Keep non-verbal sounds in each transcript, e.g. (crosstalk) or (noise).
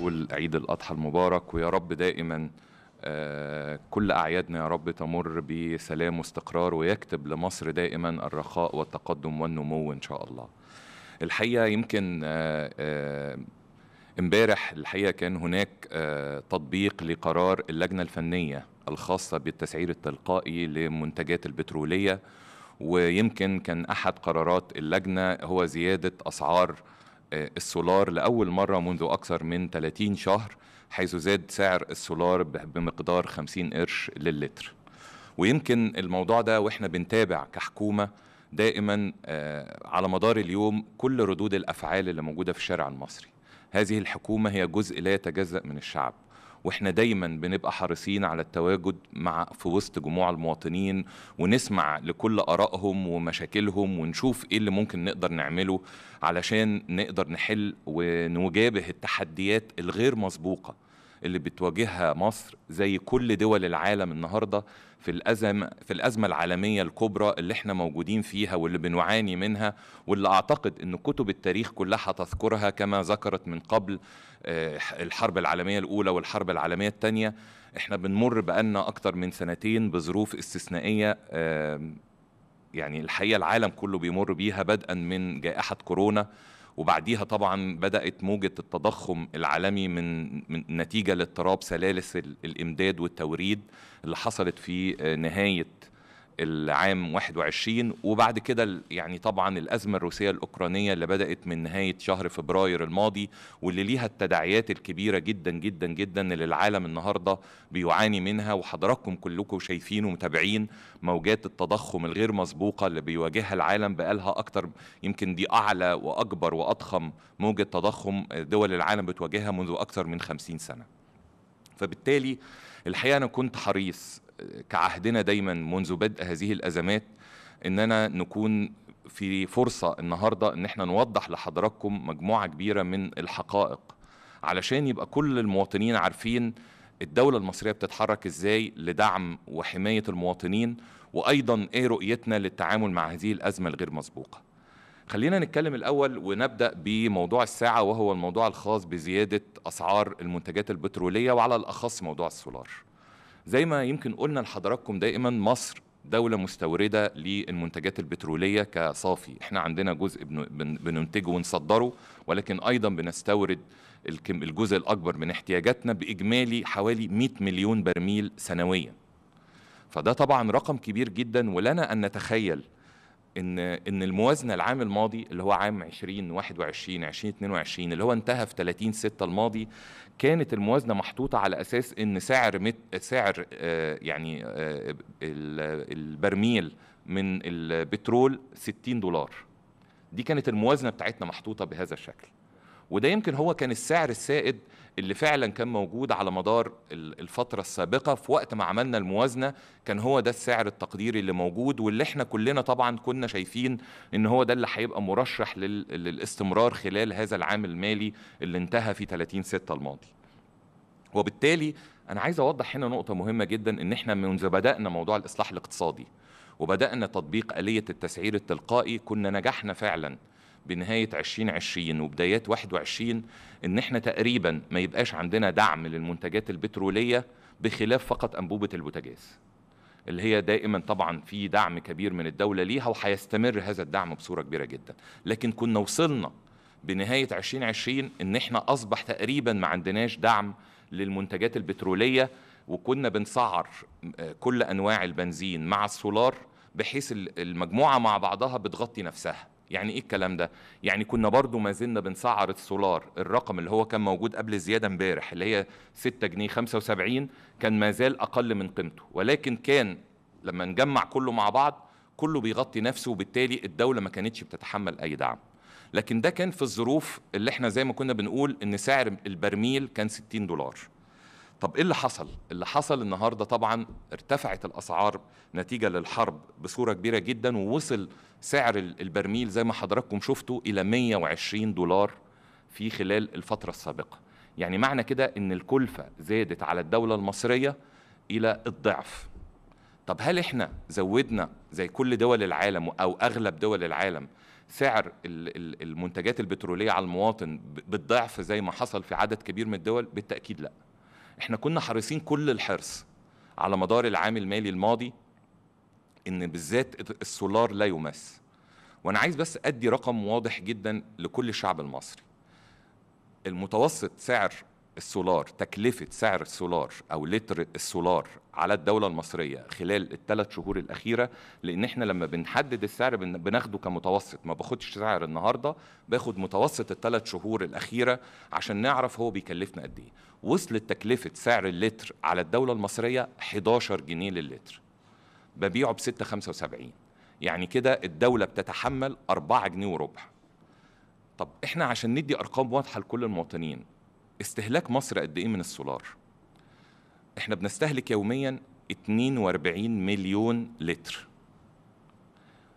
والعيد الأضحى المبارك ويا رب دائما آه، كل أعيادنا يا رب تمر بسلام واستقرار ويكتب لمصر دائما الرخاء والتقدم والنمو إن شاء الله الحقيقة يمكن آه، آه، امبارح الحقيقة كان هناك تطبيق لقرار اللجنة الفنية الخاصة بالتسعير التلقائي لمنتجات البترولية ويمكن كان أحد قرارات اللجنة هو زيادة أسعار السولار لأول مرة منذ أكثر من 30 شهر حيث زاد سعر السولار بمقدار 50 قرش للتر ويمكن الموضوع ده وإحنا بنتابع كحكومة دائما آه، على مدار اليوم كل ردود الأفعال اللي موجودة في الشارع المصري هذه الحكومة هي جزء لا يتجزأ من الشعب واحنا دايما بنبقى حريصين على التواجد مع في وسط جموع المواطنين ونسمع لكل ارائهم ومشاكلهم ونشوف ايه اللي ممكن نقدر نعمله علشان نقدر نحل ونجابه التحديات الغير مسبوقه اللي بتواجهها مصر زي كل دول العالم النهارده في الأزمة في الأزمة العالمية الكبرى اللي احنا موجودين فيها واللي بنعاني منها واللي أعتقد أن كتب التاريخ كلها هتذكرها كما ذكرت من قبل آه، الحرب العالمية الأولى والحرب العالمية الثانية احنا بنمر بقالنا أكتر من سنتين بظروف استثنائية آه، يعني الحقيقة العالم كله بيمر بيها بدءا من جائحة كورونا وبعديها طبعا بدات موجه التضخم العالمي من, من نتيجه لاضطراب سلالس الامداد والتوريد اللي حصلت في نهايه العام 21 وبعد كده يعني طبعا الأزمة الروسية الأوكرانية اللي بدأت من نهاية شهر فبراير الماضي واللي ليها التداعيات الكبيرة جدا جدا جدا اللي العالم النهاردة بيعاني منها وحضراتكم كلكم شايفين ومتابعين موجات التضخم الغير مسبوقة اللي بيواجهها العالم بقالها أكتر يمكن دي أعلى وأكبر وأضخم موجة تضخم دول العالم بتواجهها منذ أكثر من 50 سنة فبالتالي الحقيقة أنا كنت حريص كعهدنا دايما منذ بدء هذه الأزمات إننا نكون في فرصة النهاردة إن احنا نوضح لحضراتكم مجموعة كبيرة من الحقائق علشان يبقى كل المواطنين عارفين الدولة المصرية بتتحرك إزاي لدعم وحماية المواطنين وأيضا إيه رؤيتنا للتعامل مع هذه الأزمة الغير مسبوقة خلينا نتكلم الأول ونبدأ بموضوع الساعة وهو الموضوع الخاص بزيادة أسعار المنتجات البترولية وعلى الأخص موضوع السولار زي ما يمكن قلنا لحضراتكم دائما مصر دولة مستوردة للمنتجات البترولية كصافي احنا عندنا جزء بننتجه ونصدره ولكن أيضا بنستورد الجزء الأكبر من احتياجاتنا بإجمالي حوالي 100 مليون برميل سنويا فده طبعا رقم كبير جدا ولنا أن نتخيل ان ان الموازنه العام الماضي اللي هو عام 2021 2022 اللي هو انتهى في 30 6 الماضي كانت الموازنه محطوطه على اساس ان سعر مت سعر آه، يعني آه، البرميل من البترول 60 دولار دي كانت الموازنه بتاعتنا محطوطه بهذا الشكل وده يمكن هو كان السعر السائد اللي فعلا كان موجود على مدار الفترة السابقة في وقت ما عملنا الموازنة كان هو ده السعر التقديري اللي موجود واللي احنا كلنا طبعا كنا شايفين ان هو ده اللي هيبقى مرشح للاستمرار خلال هذا العام المالي اللي انتهى في 30 6 الماضي وبالتالي انا عايز اوضح هنا نقطة مهمة جدا ان احنا منذ بدأنا موضوع الإصلاح الاقتصادي وبدأنا تطبيق آلية التسعير التلقائي كنا نجحنا فعلاً بنهاية 2020 وبدايات 21 إن إحنا تقريبا ما يبقاش عندنا دعم للمنتجات البترولية بخلاف فقط أنبوبة البوتاجاز اللي هي دائما طبعا في دعم كبير من الدولة ليها وهيستمر هذا الدعم بصورة كبيرة جدا لكن كنا وصلنا بنهاية 2020 إن إحنا أصبح تقريبا ما عندناش دعم للمنتجات البترولية وكنا بنسعر كل أنواع البنزين مع السولار بحيث المجموعة مع بعضها بتغطي نفسها يعني ايه الكلام ده يعني كنا برضو ما زلنا بنسعر السولار الرقم اللي هو كان موجود قبل زياده امبارح اللي هي 6 جنيه 75 كان ما زال اقل من قيمته ولكن كان لما نجمع كله مع بعض كله بيغطي نفسه وبالتالي الدوله ما كانتش بتتحمل اي دعم لكن ده كان في الظروف اللي احنا زي ما كنا بنقول ان سعر البرميل كان 60 دولار طب ايه اللي حصل؟ اللي حصل النهارده طبعا ارتفعت الاسعار نتيجه للحرب بصوره كبيره جدا ووصل سعر البرميل زي ما حضراتكم شفتوا الى 120 دولار في خلال الفتره السابقه. يعني معنى كده ان الكلفه زادت على الدوله المصريه الى الضعف. طب هل احنا زودنا زي كل دول العالم او اغلب دول العالم سعر المنتجات البتروليه على المواطن بالضعف زي ما حصل في عدد كبير من الدول؟ بالتاكيد لا. احنا كنا حريصين كل الحرص على مدار العام المالي الماضي ان بالذات السولار لا يمس وانا عايز بس ادي رقم واضح جدا لكل الشعب المصري المتوسط سعر السولار تكلفة سعر السولار أو لتر السولار على الدولة المصرية خلال الثلاث شهور الأخيرة لأن إحنا لما بنحدد السعر بناخده كمتوسط ما باخدش سعر النهاردة باخد متوسط الثلاث شهور الأخيرة عشان نعرف هو بيكلفنا قد إيه وصلت تكلفة سعر اللتر على الدولة المصرية 11 جنيه للتر ببيعه ب 6.75 يعني كده الدولة بتتحمل 4 جنيه وربع طب احنا عشان ندي ارقام واضحه لكل المواطنين استهلاك مصر قد ايه من السولار احنا بنستهلك يوميا 42 مليون لتر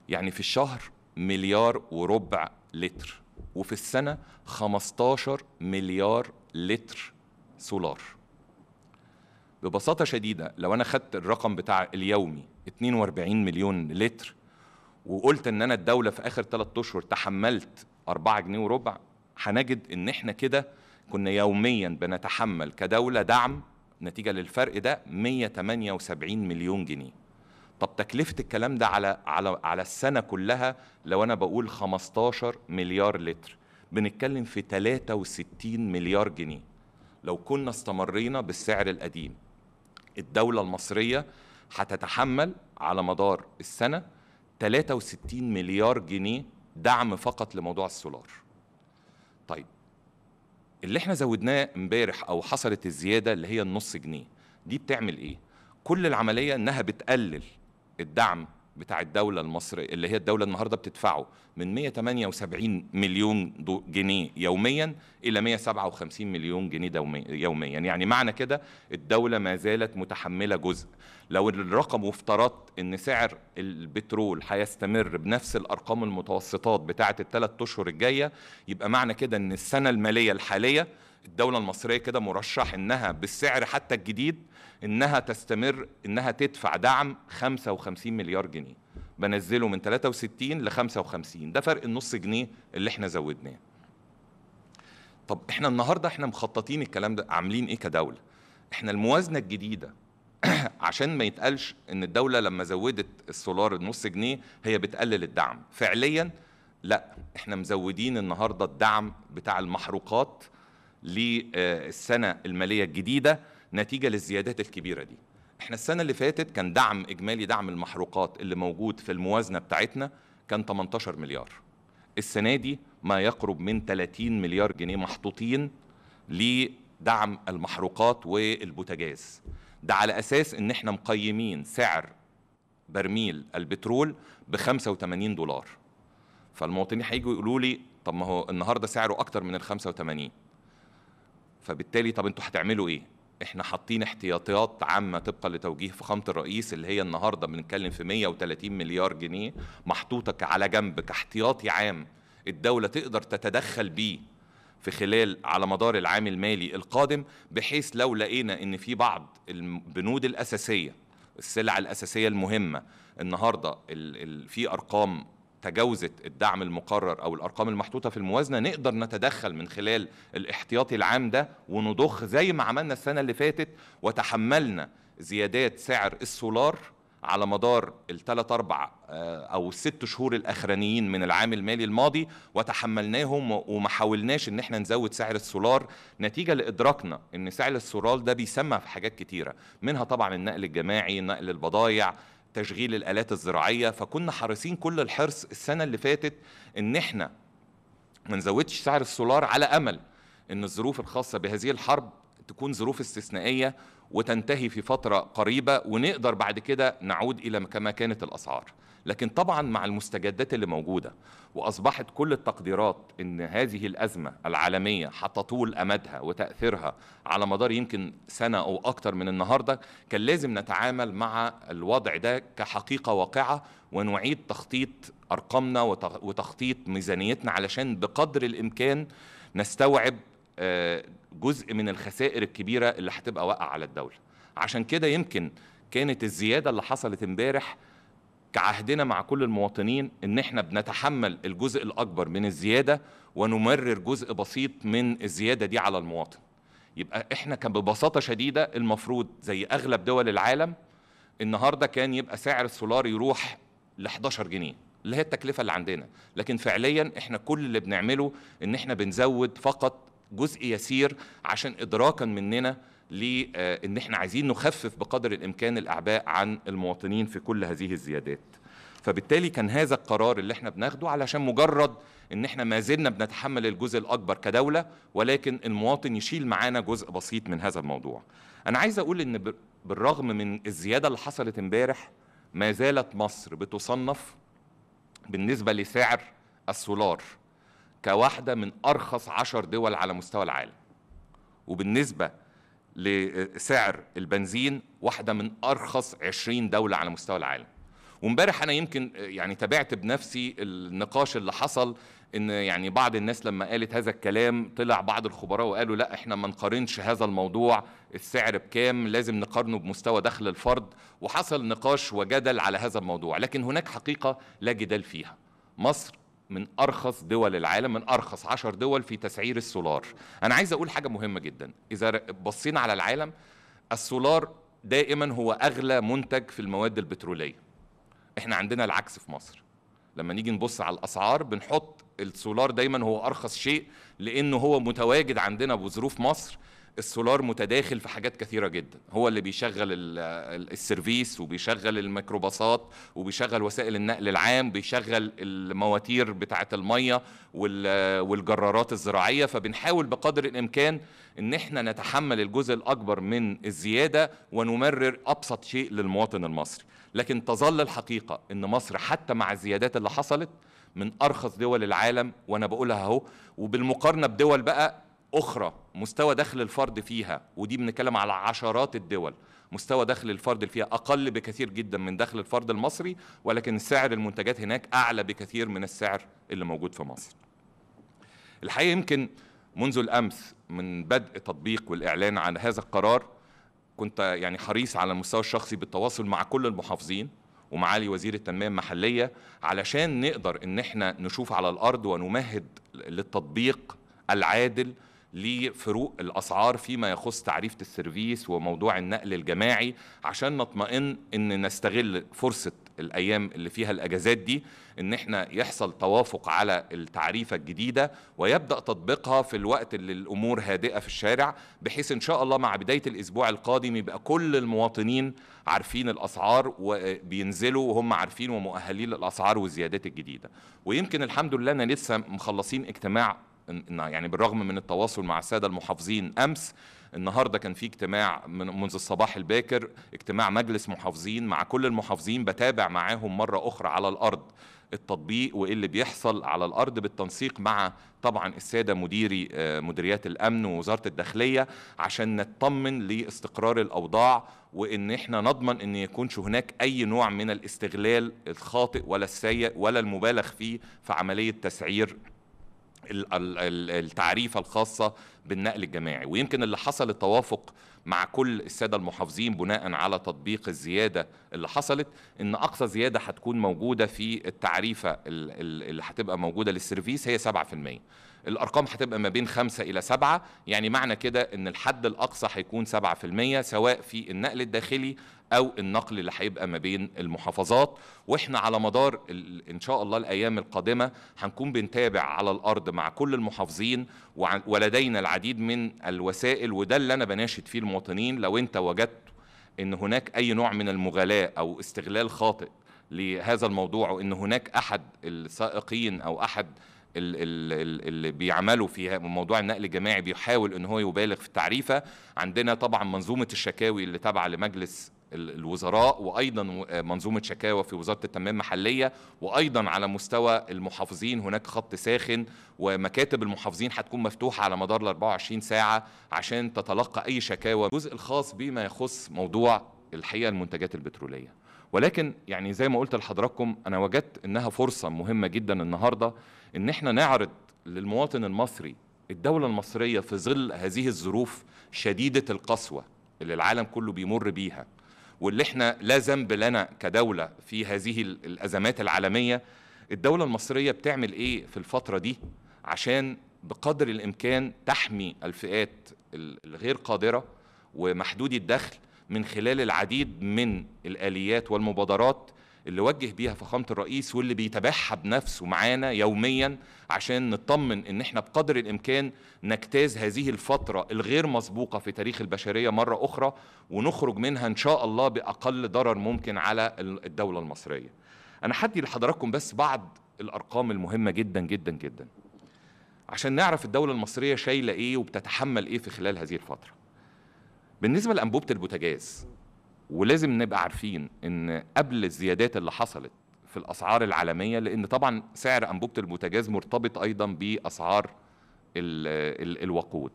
يعني في الشهر مليار وربع لتر وفي السنة 15 مليار لتر سولار ببساطة شديدة لو أنا خدت الرقم بتاع اليومي 42 مليون لتر وقلت إن أنا الدولة في آخر 3 أشهر تحملت 4 جنيه وربع هنجد إن إحنا كده كنا يوميا بنتحمل كدولة دعم نتيجة للفرق ده 178 مليون جنيه طب تكلفة الكلام ده على على على السنة كلها لو أنا بقول 15 مليار لتر بنتكلم في 63 مليار جنيه لو كنا استمرينا بالسعر القديم الدولة المصرية هتتحمل على مدار السنة 63 مليار جنيه دعم فقط لموضوع السولار طيب اللي احنا زودناه امبارح او حصلت الزياده اللي هي النص جنيه دي بتعمل ايه كل العمليه انها بتقلل الدعم بتاع الدولة المصرية اللي هي الدولة النهاردة بتدفعه من 178 مليون جنيه يوميا إلى 157 مليون جنيه يوميا يعني معنى كده الدولة ما زالت متحملة جزء لو الرقم وافترضت ان سعر البترول هيستمر بنفس الارقام المتوسطات بتاعه الثلاث اشهر الجايه يبقى معنى كده ان السنه الماليه الحاليه الدولة المصرية كده مرشح انها بالسعر حتى الجديد انها تستمر انها تدفع دعم 55 مليار جنيه بنزله من 63 ل 55 ده فرق النص جنيه اللي احنا زودناه طب احنا النهارده احنا مخططين الكلام ده عاملين ايه كدوله احنا الموازنه الجديده (clears throat) عشان ما يتقالش ان الدوله لما زودت السولار النص جنيه هي بتقلل الدعم فعليا لا احنا مزودين النهارده الدعم بتاع المحروقات للسنة المالية الجديدة نتيجة للزيادات الكبيرة دي احنا السنة اللي فاتت كان دعم إجمالي دعم المحروقات اللي موجود في الموازنة بتاعتنا كان 18 مليار السنة دي ما يقرب من 30 مليار جنيه محطوطين لدعم المحروقات والبوتاجاز ده على أساس إن احنا مقيمين سعر برميل البترول ب 85 دولار فالمواطنين هيجوا يقولوا لي طب ما هو النهارده سعره اكتر من ال 85 فبالتالي طب انتوا هتعملوا ايه؟ احنا حاطين احتياطيات عامه طبقا لتوجيه فخامه الرئيس اللي هي النهارده بنتكلم في 130 مليار جنيه محطوطه على جنب كاحتياطي عام الدوله تقدر تتدخل بيه في خلال على مدار العام المالي القادم بحيث لو لقينا ان في بعض البنود الاساسيه السلع الاساسيه المهمه النهارده في ارقام تجاوزت الدعم المقرر او الارقام المحطوطه في الموازنه نقدر نتدخل من خلال الاحتياطي العام ده ونضخ زي ما عملنا السنه اللي فاتت وتحملنا زيادات سعر السولار على مدار الثلاث اربع آه، او الست شهور الاخرانيين من العام المالي الماضي وتحملناهم وما حاولناش ان احنا نزود سعر السولار نتيجه لادراكنا ان سعر السولار ده بيسمى في حاجات كتيره منها طبعا النقل الجماعي نقل البضائع تشغيل الالات الزراعيه فكنا حريصين كل الحرص السنه اللي فاتت ان احنا ما نزودش سعر السولار على امل ان الظروف الخاصه بهذه الحرب تكون ظروف استثنائيه وتنتهي في فتره قريبه ونقدر بعد كده نعود الى كما كانت الاسعار لكن طبعا مع المستجدات اللي موجوده واصبحت كل التقديرات ان هذه الازمه العالميه هتطول امدها وتاثيرها على مدار يمكن سنه او اكتر من النهارده كان لازم نتعامل مع الوضع ده كحقيقه واقعه ونعيد تخطيط ارقامنا وتخطيط ميزانيتنا علشان بقدر الامكان نستوعب آه، جزء من الخسائر الكبيره اللي هتبقى واقعه على الدوله عشان كده يمكن كانت الزياده اللي حصلت امبارح كعهدنا مع كل المواطنين ان احنا بنتحمل الجزء الاكبر من الزياده ونمرر جزء بسيط من الزياده دي على المواطن يبقى احنا كان ببساطه شديده المفروض زي اغلب دول العالم النهارده كان يبقى سعر السولار يروح ل 11 جنيه اللي هي التكلفه اللي عندنا لكن فعليا احنا كل اللي بنعمله ان احنا بنزود فقط جزء يسير عشان ادراكا مننا لان آه، احنا عايزين نخفف بقدر الامكان الاعباء عن المواطنين في كل هذه الزيادات فبالتالي كان هذا القرار اللي احنا بناخده علشان مجرد ان احنا ما زلنا بنتحمل الجزء الاكبر كدوله ولكن المواطن يشيل معانا جزء بسيط من هذا الموضوع انا عايز اقول ان بالرغم من الزياده اللي حصلت امبارح ما زالت مصر بتصنف بالنسبه لسعر السولار كواحده من ارخص عشر دول على مستوى العالم وبالنسبه لسعر البنزين واحدة من أرخص 20 دولة على مستوى العالم وامبارح انا يمكن يعني تابعت بنفسي النقاش اللي حصل ان يعني بعض الناس لما قالت هذا الكلام طلع بعض الخبراء وقالوا لا احنا ما نقارنش هذا الموضوع السعر بكام لازم نقارنه بمستوى دخل الفرد وحصل نقاش وجدل على هذا الموضوع لكن هناك حقيقه لا جدال فيها مصر من ارخص دول العالم من ارخص 10 دول في تسعير السولار انا عايز اقول حاجه مهمه جدا اذا بصينا على العالم السولار دائما هو اغلى منتج في المواد البتروليه احنا عندنا العكس في مصر لما نيجي نبص على الاسعار بنحط السولار دايما هو ارخص شيء لانه هو متواجد عندنا بظروف مصر السولار متداخل في حاجات كثيره جدا هو اللي بيشغل السيرفيس وبيشغل الميكروباصات وبيشغل وسائل النقل العام بيشغل المواتير بتاعه الميه والجرارات الزراعيه فبنحاول بقدر الامكان ان احنا نتحمل الجزء الاكبر من الزياده ونمرر ابسط شيء للمواطن المصري لكن تظل الحقيقه ان مصر حتى مع الزيادات اللي حصلت من ارخص دول العالم وانا بقولها اهو وبالمقارنه بدول بقى اخرى مستوى دخل الفرد فيها ودي بنتكلم على عشرات الدول مستوى دخل الفرد فيها اقل بكثير جدا من دخل الفرد المصري ولكن سعر المنتجات هناك اعلى بكثير من السعر اللي موجود في مصر الحقيقه يمكن منذ الامس من بدء تطبيق والاعلان عن هذا القرار كنت يعني حريص على المستوى الشخصي بالتواصل مع كل المحافظين ومعالي وزير التنميه المحليه علشان نقدر ان احنا نشوف على الارض ونمهد للتطبيق العادل لفروق الاسعار فيما يخص تعريفه السيرفيس وموضوع النقل الجماعي عشان نطمئن ان نستغل فرصه الايام اللي فيها الاجازات دي ان احنا يحصل توافق على التعريفه الجديده ويبدا تطبيقها في الوقت اللي الامور هادئه في الشارع بحيث ان شاء الله مع بدايه الاسبوع القادم يبقى كل المواطنين عارفين الاسعار وبينزلوا وهم عارفين ومؤهلين للاسعار والزيادات الجديده ويمكن الحمد لله انا لسه مخلصين اجتماع يعني بالرغم من التواصل مع الساده المحافظين امس النهارده كان في اجتماع من منذ الصباح الباكر اجتماع مجلس محافظين مع كل المحافظين بتابع معاهم مره اخرى على الارض التطبيق وايه اللي بيحصل على الارض بالتنسيق مع طبعا الساده مديري آه، مديريات الامن ووزاره الداخليه عشان نطمن لاستقرار الاوضاع وان احنا نضمن ان يكونش هناك اي نوع من الاستغلال الخاطئ ولا السيء ولا المبالغ فيه في عمليه تسعير التعريفه الخاصه بالنقل الجماعي ويمكن اللي حصل التوافق مع كل الساده المحافظين بناء على تطبيق الزياده اللي حصلت ان اقصى زياده هتكون موجوده في التعريفه اللي هتبقى موجوده للسيرفيس هي 7% الارقام هتبقى ما بين خمسة الى سبعة يعني معنى كده ان الحد الاقصى هيكون 7% سواء في النقل الداخلي او النقل اللي هيبقى ما بين المحافظات واحنا على مدار ان شاء الله الايام القادمه هنكون بنتابع على الارض مع كل المحافظين ولدينا العديد من الوسائل وده اللي انا بناشد فيه المواطنين لو انت وجدت ان هناك اي نوع من المغالاه او استغلال خاطئ لهذا الموضوع وان هناك احد السائقين او احد اللي بيعملوا في موضوع النقل الجماعي بيحاول ان هو يبالغ في التعريفه عندنا طبعا منظومه الشكاوي اللي تابعه لمجلس الوزراء وايضا منظومه شكاوى في وزاره التنميه المحليه وايضا على مستوى المحافظين هناك خط ساخن ومكاتب المحافظين هتكون مفتوحه على مدار ال 24 ساعه عشان تتلقى اي شكاوى الجزء الخاص بما يخص موضوع الحقيقه المنتجات البتروليه ولكن يعني زي ما قلت لحضراتكم انا وجدت انها فرصه مهمه جدا النهارده ان احنا نعرض للمواطن المصري الدولة المصرية في ظل هذه الظروف شديدة القسوة اللي العالم كله بيمر بيها واللي احنا لا ذنب لنا كدولة في هذه الأزمات العالمية الدولة المصرية بتعمل ايه في الفترة دي عشان بقدر الإمكان تحمي الفئات الغير قادرة ومحدودي الدخل من خلال العديد من الآليات والمبادرات اللي وجه بيها فخامه الرئيس واللي بيتباحها بنفسه معانا يوميا عشان نطمن ان احنا بقدر الامكان نجتاز هذه الفتره الغير مسبوقه في تاريخ البشريه مره اخرى ونخرج منها ان شاء الله باقل ضرر ممكن على الدوله المصريه. انا حدي لحضراتكم بس بعض الارقام المهمه جدا جدا جدا. عشان نعرف الدوله المصريه شايله ايه وبتتحمل ايه في خلال هذه الفتره. بالنسبه لانبوبه البوتاجاز ولازم نبقى عارفين ان قبل الزيادات اللي حصلت في الاسعار العالميه لان طبعا سعر انبوبه البوتاجاز مرتبط ايضا باسعار الـ الـ الوقود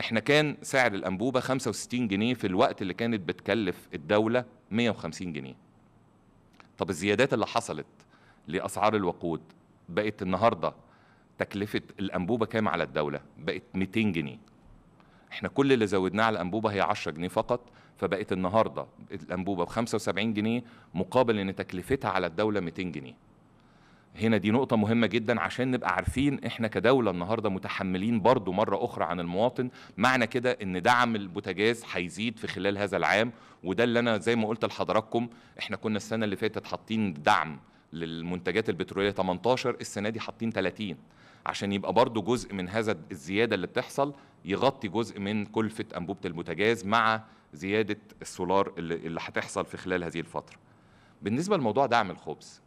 احنا كان سعر الانبوبه 65 جنيه في الوقت اللي كانت بتكلف الدوله 150 جنيه طب الزيادات اللي حصلت لاسعار الوقود بقت النهارده تكلفه الانبوبه كام على الدوله بقت 200 جنيه احنا كل اللي زودناه على الانبوبه هي 10 جنيه فقط فبقت النهارده الانبوبه ب 75 جنيه مقابل ان تكلفتها على الدوله 200 جنيه هنا دي نقطة مهمة جدا عشان نبقى عارفين احنا كدولة النهاردة متحملين برضو مرة أخرى عن المواطن معنى كده ان دعم البوتاجاز هيزيد في خلال هذا العام وده اللي أنا زي ما قلت لحضراتكم احنا كنا السنة اللي فاتت حاطين دعم للمنتجات البترولية 18 السنة دي حاطين 30 عشان يبقى برضو جزء من هذا الزيادة اللي بتحصل يغطي جزء من كلفة أنبوبة البوتاجاز مع زياده السولار اللي, اللي هتحصل في خلال هذه الفتره. بالنسبه لموضوع دعم الخبز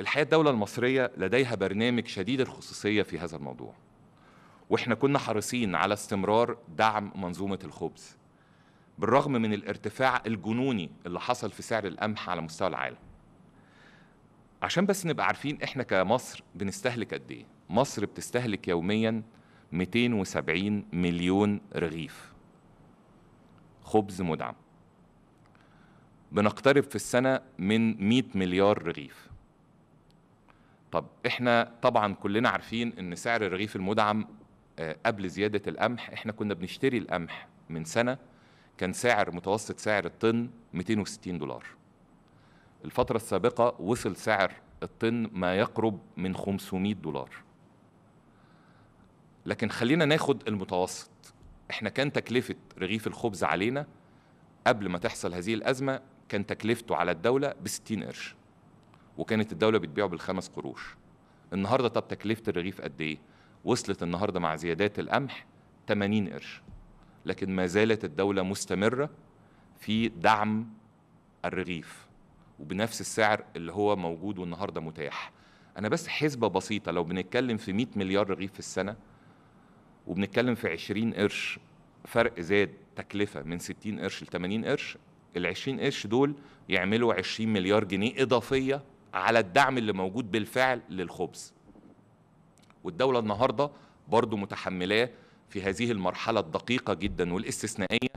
الحقيقه الدوله المصريه لديها برنامج شديد الخصوصيه في هذا الموضوع. واحنا كنا حريصين على استمرار دعم منظومه الخبز. بالرغم من الارتفاع الجنوني اللي حصل في سعر القمح على مستوى العالم. عشان بس نبقى عارفين احنا كمصر بنستهلك قد ايه؟ مصر بتستهلك يوميا 270 مليون رغيف خبز مدعم بنقترب في السنة من 100 مليار رغيف طب احنا طبعا كلنا عارفين ان سعر الرغيف المدعم آه، قبل زيادة القمح احنا كنا بنشتري القمح من سنة كان سعر متوسط سعر الطن 260 دولار الفترة السابقة وصل سعر الطن ما يقرب من 500 دولار لكن خلينا ناخد المتوسط احنا كان تكلفه رغيف الخبز علينا قبل ما تحصل هذه الازمه كان تكلفته على الدوله ب 60 قرش وكانت الدوله بتبيعه بالخمس قروش النهارده طب تكلفه الرغيف قد ايه وصلت النهارده مع زيادات القمح 80 قرش لكن ما زالت الدوله مستمره في دعم الرغيف وبنفس السعر اللي هو موجود والنهارده متاح انا بس حسبه بسيطه لو بنتكلم في 100 مليار رغيف في السنه وبنتكلم في 20 قرش فرق زاد تكلفه من 60 قرش ل 80 قرش ال 20 قرش دول يعملوا 20 مليار جنيه اضافيه على الدعم اللي موجود بالفعل للخبز والدوله النهارده برضو متحملاه في هذه المرحله الدقيقه جدا والاستثنائيه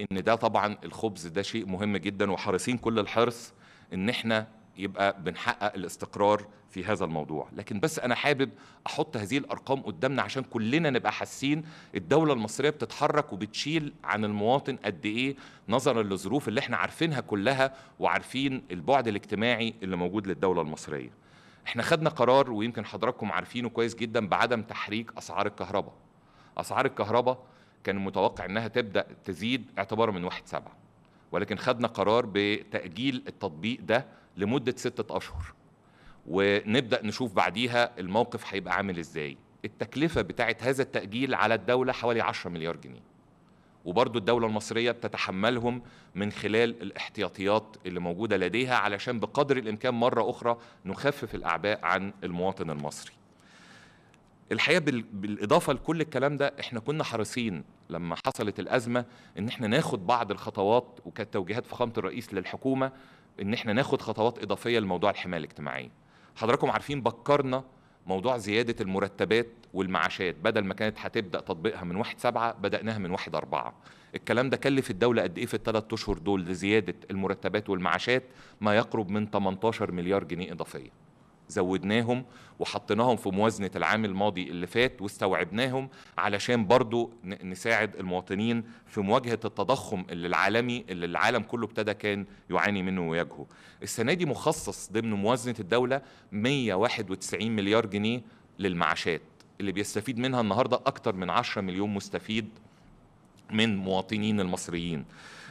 لان ده طبعا الخبز ده شيء مهم جدا وحريصين كل الحرص ان احنا يبقى بنحقق الاستقرار في هذا الموضوع لكن بس انا حابب احط هذه الارقام قدامنا عشان كلنا نبقى حاسين الدوله المصريه بتتحرك وبتشيل عن المواطن قد ايه نظرا للظروف اللي احنا عارفينها كلها وعارفين البعد الاجتماعي اللي موجود للدوله المصريه احنا خدنا قرار ويمكن حضراتكم عارفينه كويس جدا بعدم تحريك اسعار الكهرباء اسعار الكهرباء كان متوقع انها تبدا تزيد اعتبارا من 1 سبعة ولكن خدنا قرار بتاجيل التطبيق ده لمده سته اشهر ونبدا نشوف بعديها الموقف هيبقى عامل ازاي التكلفه بتاعه هذا التاجيل على الدوله حوالي 10 مليار جنيه وبرضه الدولة المصرية بتتحملهم من خلال الاحتياطيات اللي موجودة لديها علشان بقدر الإمكان مرة أخرى نخفف الأعباء عن المواطن المصري الحقيقة بالإضافة لكل الكلام ده إحنا كنا حريصين لما حصلت الأزمة إن إحنا ناخد بعض الخطوات وكانت توجيهات فخامة الرئيس للحكومة ان احنا ناخد خطوات اضافيه لموضوع الحمايه الاجتماعيه حضراتكم عارفين بكرنا موضوع زياده المرتبات والمعاشات بدل ما كانت هتبدا تطبيقها من 1 7 بداناها من 1 4 الكلام ده كلف الدوله قد ايه في الثلاث اشهر دول لزياده المرتبات والمعاشات ما يقرب من 18 مليار جنيه اضافيه زودناهم وحطيناهم في موازنة العام الماضي اللي فات واستوعبناهم علشان برضو نساعد المواطنين في مواجهة التضخم اللي العالمي اللي العالم كله ابتدى كان يعاني منه ويواجهه السنة دي مخصص ضمن موازنة الدولة 191 مليار جنيه للمعاشات اللي بيستفيد منها النهاردة أكتر من 10 مليون مستفيد من مواطنين المصريين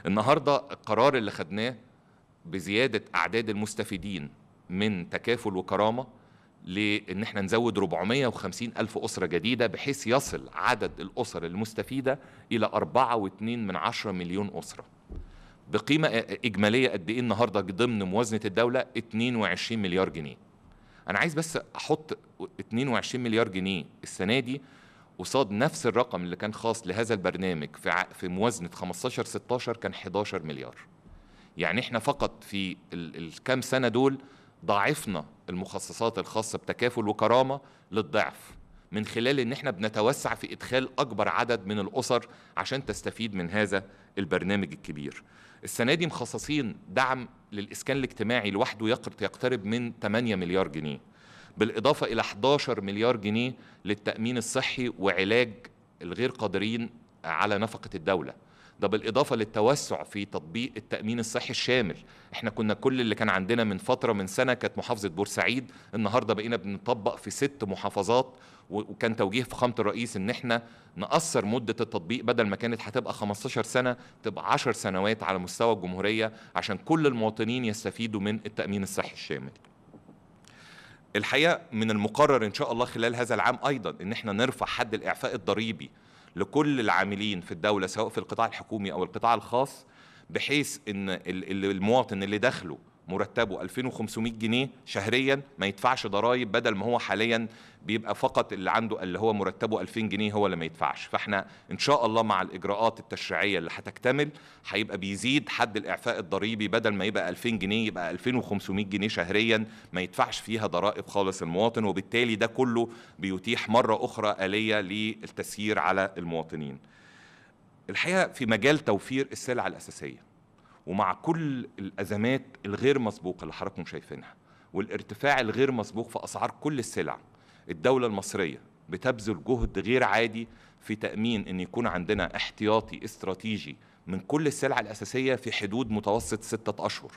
النهاردة القرار اللي خدناه بزيادة أعداد المستفيدين من تكافل وكرامه لان احنا نزود 450 الف اسره جديده بحيث يصل عدد الاسر المستفيده الى 4.2 من 10 مليون اسره بقيمه اجماليه قد ايه النهارده ضمن موازنه الدوله 22 مليار جنيه انا عايز بس احط 22 مليار جنيه السنه دي قصاد نفس الرقم اللي كان خاص لهذا البرنامج في في موازنه 15 16 كان 11 مليار يعني احنا فقط في الكام سنه دول ضاعفنا المخصصات الخاصة بتكافل وكرامة للضعف من خلال ان احنا بنتوسع في ادخال اكبر عدد من الاسر عشان تستفيد من هذا البرنامج الكبير السنه دي مخصصين دعم للاسكان الاجتماعي لوحده يقترب من 8 مليار جنيه بالاضافه الى 11 مليار جنيه للتامين الصحي وعلاج الغير قادرين على نفقه الدوله ده بالاضافه للتوسع في تطبيق التامين الصحي الشامل احنا كنا كل اللي كان عندنا من فتره من سنه كانت محافظه بورسعيد النهارده بقينا بنطبق في ست محافظات وكان توجيه فخامه الرئيس ان احنا نقصر مده التطبيق بدل ما كانت هتبقى 15 سنه تبقى 10 سنوات على مستوى الجمهوريه عشان كل المواطنين يستفيدوا من التامين الصحي الشامل الحقيقه من المقرر ان شاء الله خلال هذا العام ايضا ان احنا نرفع حد الاعفاء الضريبي لكل العاملين في الدوله سواء في القطاع الحكومي او القطاع الخاص بحيث ان المواطن اللي داخله مرتبه 2500 جنيه شهريا ما يدفعش ضرائب بدل ما هو حاليا بيبقى فقط اللي عنده اللي هو مرتبه 2000 جنيه هو اللي ما يدفعش فاحنا ان شاء الله مع الاجراءات التشريعيه اللي هتكتمل هيبقى بيزيد حد الاعفاء الضريبي بدل ما يبقى 2000 جنيه يبقى 2500 جنيه شهريا ما يدفعش فيها ضرائب خالص المواطن وبالتالي ده كله بيتيح مره اخرى اليه للتسيير على المواطنين الحقيقه في مجال توفير السلع الاساسيه ومع كل الازمات الغير مسبوقه اللي حضراتكم شايفينها والارتفاع الغير مسبوق في اسعار كل السلع الدوله المصريه بتبذل جهد غير عادي في تامين ان يكون عندنا احتياطي استراتيجي من كل السلع الاساسيه في حدود متوسط سته اشهر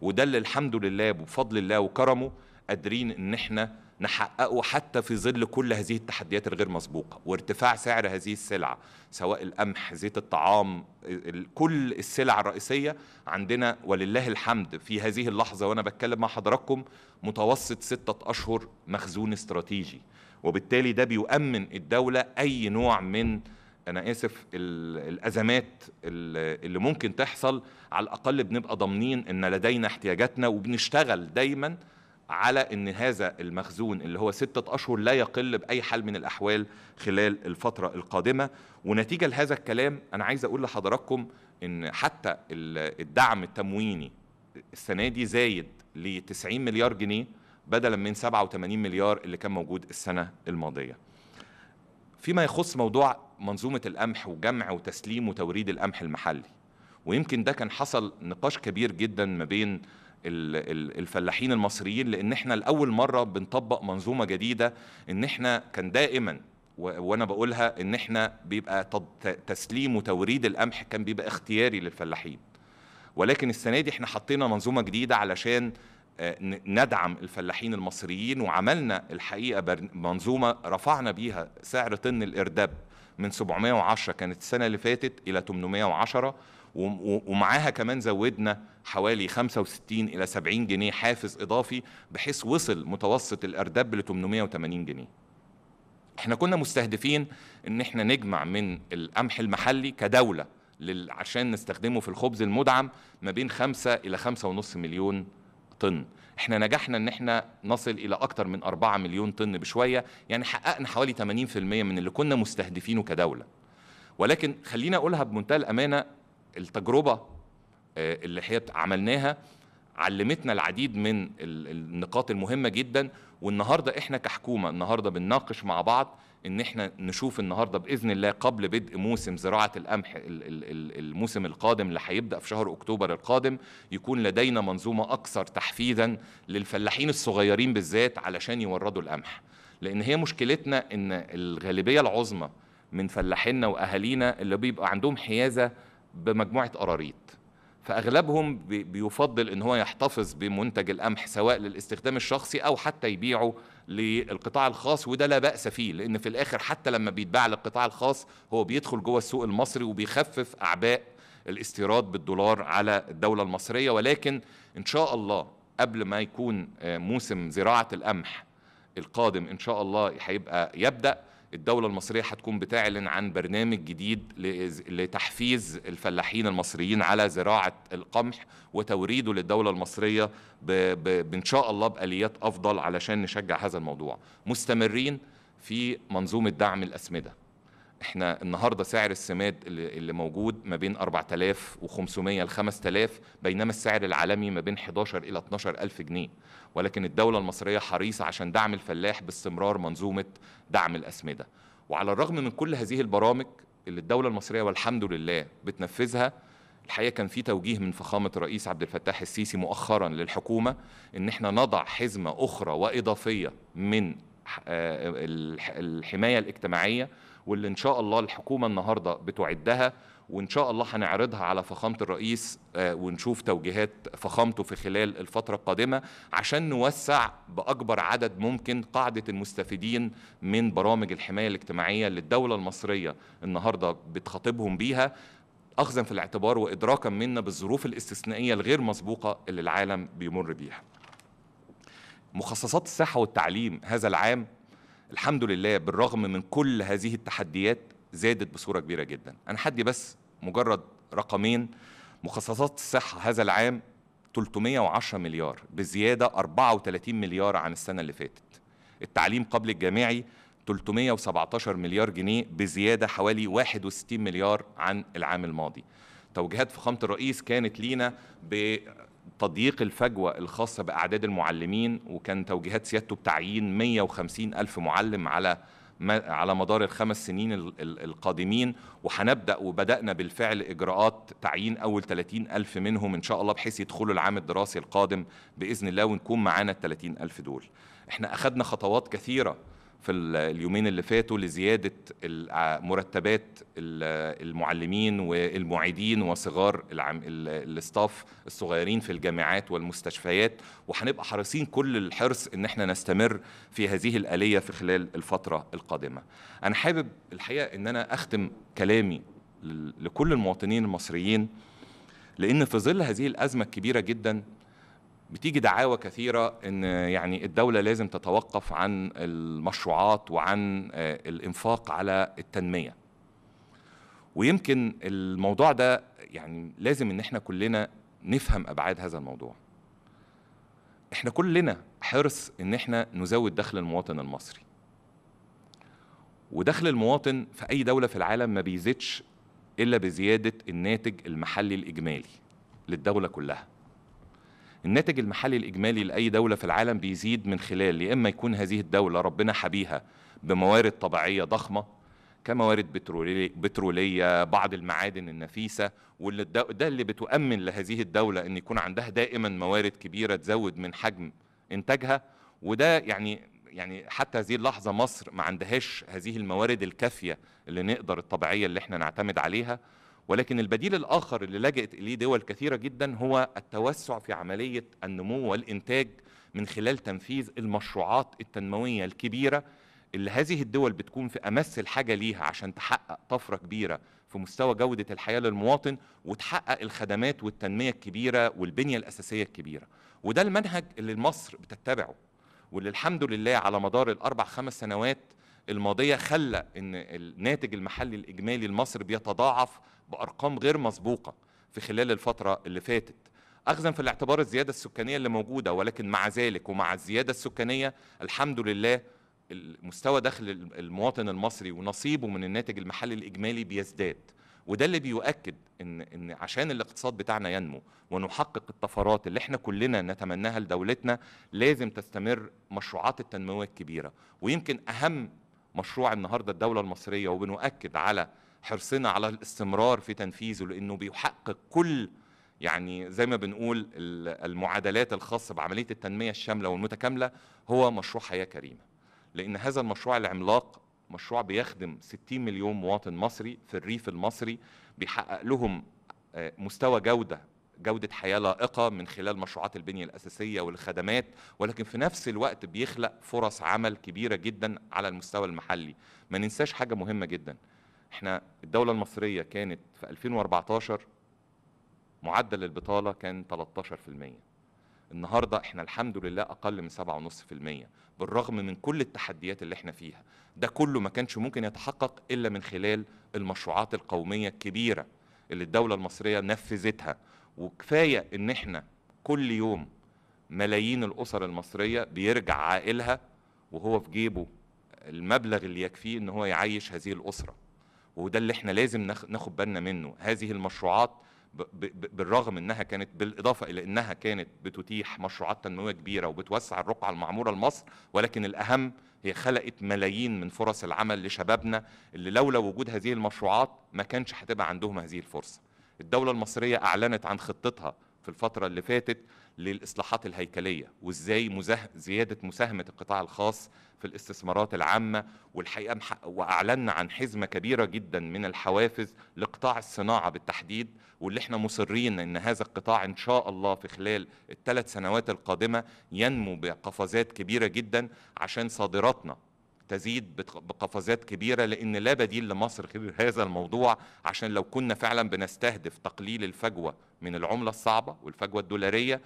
وده اللي الحمد لله بفضل الله وكرمه قادرين ان احنا نحققه حتى في ظل كل هذه التحديات الغير مسبوقه وارتفاع سعر هذه السلع سواء القمح زيت الطعام كل السلع الرئيسيه عندنا ولله الحمد في هذه اللحظه وانا بتكلم مع حضراتكم متوسط ستة اشهر مخزون استراتيجي وبالتالي ده بيؤمن الدوله اي نوع من انا اسف الازمات اللي ممكن تحصل على الاقل بنبقى ضامنين ان لدينا احتياجاتنا وبنشتغل دايما على ان هذا المخزون اللي هو ستة اشهر لا يقل باي حال من الاحوال خلال الفترة القادمة ونتيجة لهذا الكلام انا عايز اقول لحضراتكم ان حتى الدعم التمويني السنة دي زايد ل 90 مليار جنيه بدلا من 87 مليار اللي كان موجود السنة الماضية فيما يخص موضوع منظومة القمح وجمع وتسليم وتوريد القمح المحلي ويمكن ده كان حصل نقاش كبير جدا ما بين الفلاحين المصريين لان احنا لاول مره بنطبق منظومه جديده ان احنا كان دائما وانا بقولها ان احنا بيبقى تسليم وتوريد القمح كان بيبقى اختياري للفلاحين ولكن السنه دي احنا حطينا منظومه جديده علشان آه، ندعم الفلاحين المصريين وعملنا الحقيقه منظومه رفعنا بيها سعر طن الارداب من 710 كانت السنه اللي فاتت الى 810 ومعاها كمان زودنا حوالي 65 إلى 70 جنيه حافز إضافي بحيث وصل متوسط الأرداب ل 880 جنيه احنا كنا مستهدفين ان احنا نجمع من القمح المحلي كدولة عشان نستخدمه في الخبز المدعم ما بين 5 إلى 5.5 مليون طن احنا نجحنا ان احنا نصل الى اكتر من 4 مليون طن بشويه يعني حققنا حوالي 80% من اللي كنا مستهدفينه كدوله ولكن خلينا اقولها بمنتهى الامانه التجربه آه، اللي هي عملناها علمتنا العديد من النقاط المهمه جدا والنهارده احنا كحكومه النهارده بنناقش مع بعض ان احنا نشوف النهارده باذن الله قبل بدء موسم زراعه القمح الموسم القادم اللي هيبدا في شهر اكتوبر القادم يكون لدينا منظومه اكثر تحفيزا للفلاحين الصغيرين بالذات علشان يوردوا القمح لان هي مشكلتنا ان الغالبيه العظمى من فلاحينا واهالينا اللي بيبقى عندهم حيازه بمجموعه قراريط فاغلبهم بيفضل ان هو يحتفظ بمنتج القمح سواء للاستخدام الشخصي او حتى يبيعه للقطاع الخاص وده لا باس فيه لان في الاخر حتى لما بيتباع للقطاع الخاص هو بيدخل جوه السوق المصري وبيخفف اعباء الاستيراد بالدولار على الدوله المصريه ولكن ان شاء الله قبل ما يكون آه، موسم زراعه القمح القادم ان شاء الله هيبقى يبدا الدولة المصرية هتكون بتعلن عن برنامج جديد لتحفيز الفلاحين المصريين على زراعة القمح وتوريده للدولة المصرية بإن شاء الله بآليات أفضل علشان نشجع هذا الموضوع مستمرين في منظومة دعم الأسمدة احنا النهارده سعر السماد اللي موجود ما بين 4500 ل 5000 بينما السعر العالمي ما بين 11 الى 12000 جنيه ولكن الدوله المصريه حريصه عشان دعم الفلاح باستمرار منظومه دعم الاسمده وعلى الرغم من كل هذه البرامج اللي الدوله المصريه والحمد لله بتنفذها الحقيقه كان في توجيه من فخامه الرئيس عبد الفتاح السيسي مؤخرا للحكومه ان احنا نضع حزمه اخرى واضافيه من آه، الحمايه الاجتماعيه واللي ان شاء الله الحكومه النهارده بتعدها وان شاء الله هنعرضها على فخامه الرئيس آه، ونشوف توجيهات فخامته في خلال الفتره القادمه عشان نوسع باكبر عدد ممكن قاعده المستفيدين من برامج الحمايه الاجتماعيه اللي الدوله المصريه النهارده بتخاطبهم بيها اخذا في الاعتبار وادراكا منا بالظروف الاستثنائيه الغير مسبوقه اللي العالم بيمر بيها. مخصصات الصحه والتعليم هذا العام الحمد لله بالرغم من كل هذه التحديات زادت بصورة كبيرة جدا أنا حدي بس مجرد رقمين مخصصات الصحة هذا العام 310 مليار بزيادة 34 مليار عن السنة اللي فاتت التعليم قبل الجامعي 317 مليار جنيه بزيادة حوالي 61 مليار عن العام الماضي توجيهات فخامة الرئيس كانت لينا ب تضييق الفجوة الخاصة بأعداد المعلمين وكان توجيهات سيادته بتعيين 150 ألف معلم على على مدار الخمس سنين القادمين وهنبدأ وبدأنا بالفعل إجراءات تعيين أول 30 ألف منهم إن شاء الله بحيث يدخلوا العام الدراسي القادم بإذن الله ونكون معانا ال 30 ألف دول. إحنا أخذنا خطوات كثيرة في اليومين اللي فاتوا لزيادة مرتبات المعلمين والمعيدين وصغار الاستاف الصغيرين في الجامعات والمستشفيات وهنبقى حريصين كل الحرص ان احنا نستمر في هذه الآلية في خلال الفترة القادمة انا حابب الحقيقة ان انا اختم كلامي لكل المواطنين المصريين لان في ظل هذه الأزمة الكبيرة جدا بتيجي دعاوى كثيرة إن يعني الدولة لازم تتوقف عن المشروعات وعن آه، الإنفاق على التنمية ويمكن الموضوع ده يعني لازم إن إحنا كلنا نفهم أبعاد هذا الموضوع إحنا كلنا حرص إن إحنا نزود دخل المواطن المصري ودخل المواطن في أي دولة في العالم ما بيزيدش إلا بزيادة الناتج المحلي الإجمالي للدولة كلها الناتج المحلي الإجمالي لأي دولة في العالم بيزيد من خلال يا إما يكون هذه الدولة ربنا حبيها بموارد طبيعية ضخمة كموارد بترولية, بعض المعادن النفيسة واللي ده اللي بتؤمن لهذه الدولة أن يكون عندها دائما موارد كبيرة تزود من حجم إنتاجها وده يعني يعني حتى هذه اللحظة مصر ما عندهاش هذه الموارد الكافية اللي نقدر الطبيعية اللي احنا نعتمد عليها ولكن البديل الآخر اللي لجأت إليه دول كثيرة جدا هو التوسع في عملية النمو والإنتاج من خلال تنفيذ المشروعات التنموية الكبيرة اللي هذه الدول بتكون في أمس الحاجة ليها عشان تحقق طفرة كبيرة في مستوى جودة الحياة للمواطن وتحقق الخدمات والتنمية الكبيرة والبنية الأساسية الكبيرة وده المنهج اللي مصر بتتبعه واللي الحمد لله على مدار الأربع خمس سنوات الماضية خلى أن الناتج المحلي الإجمالي لمصر بيتضاعف بارقام غير مسبوقه في خلال الفتره اللي فاتت اخذا في الاعتبار الزياده السكانيه اللي موجوده ولكن مع ذلك ومع الزياده السكانيه الحمد لله مستوى دخل المواطن المصري ونصيبه من الناتج المحلي الاجمالي بيزداد وده اللي بيؤكد ان ان عشان الاقتصاد بتاعنا ينمو ونحقق الطفرات اللي احنا كلنا نتمناها لدولتنا لازم تستمر مشروعات التنمويه الكبيره ويمكن اهم مشروع النهارده الدوله المصريه وبنؤكد على حرصنا على الاستمرار في تنفيذه لانه بيحقق كل يعني زي ما بنقول المعادلات الخاصه بعمليه التنميه الشامله والمتكامله هو مشروع حياه كريمه لان هذا المشروع العملاق مشروع بيخدم 60 مليون مواطن مصري في الريف المصري بيحقق لهم آه، مستوى جوده جودة حياة لائقة من خلال مشروعات البنية الأساسية والخدمات ولكن في نفس الوقت بيخلق فرص عمل كبيرة جدا على المستوى المحلي ما ننساش حاجة مهمة جدا احنا الدولة المصرية كانت في 2014 معدل البطالة كان 13% النهاردة احنا الحمد لله أقل من 7.5% بالرغم من كل التحديات اللي احنا فيها ده كله ما كانش ممكن يتحقق إلا من خلال المشروعات القومية الكبيرة اللي الدولة المصرية نفذتها وكفاية إن احنا كل يوم ملايين الأسر المصرية بيرجع عائلها وهو في جيبه المبلغ اللي يكفيه إن هو يعيش هذه الأسرة وده اللي احنا لازم ناخد بالنا منه هذه المشروعات بالرغم انها كانت بالاضافه الى انها كانت بتتيح مشروعات تنمويه كبيره وبتوسع الرقعه المعموره لمصر ولكن الاهم هي خلقت ملايين من فرص العمل لشبابنا اللي لولا وجود هذه المشروعات ما كانش هتبقى عندهم هذه الفرصه. الدوله المصريه اعلنت عن خطتها في الفتره اللي فاتت للاصلاحات الهيكليه وازاي مزه... زياده مساهمه القطاع الخاص في الاستثمارات العامه والحقيقه مح... واعلنا عن حزمه كبيره جدا من الحوافز لقطاع الصناعه بالتحديد واللي احنا مصرين ان هذا القطاع ان شاء الله في خلال الثلاث سنوات القادمه ينمو بقفزات كبيره جدا عشان صادراتنا تزيد بقفزات كبيرة لأن لا بديل لمصر غير هذا الموضوع عشان لو كنا فعلا بنستهدف تقليل الفجوة من العملة الصعبة والفجوة الدولارية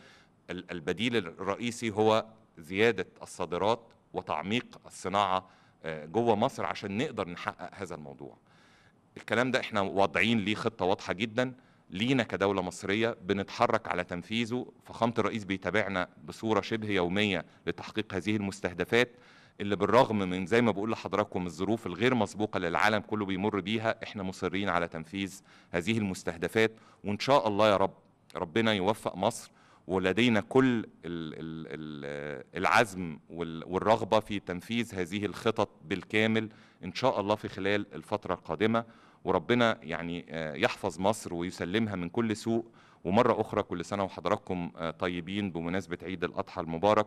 البديل الرئيسي هو زيادة الصادرات وتعميق الصناعة آه، جوه مصر عشان نقدر نحقق هذا الموضوع الكلام ده احنا واضعين ليه خطة واضحة جدا لينا كدولة مصرية بنتحرك على تنفيذه فخامة الرئيس بيتابعنا بصورة شبه يومية لتحقيق هذه المستهدفات اللي بالرغم من زي ما بقول لحضراتكم الظروف الغير مسبوقه اللي العالم كله بيمر بيها احنا مصرين على تنفيذ هذه المستهدفات وان شاء الله يا رب ربنا يوفق مصر ولدينا كل العزم والرغبه في تنفيذ هذه الخطط بالكامل ان شاء الله في خلال الفتره القادمه وربنا يعني آه، يحفظ مصر ويسلمها من كل سوء ومره اخرى كل سنه وحضراتكم آه، طيبين بمناسبه عيد الاضحى المبارك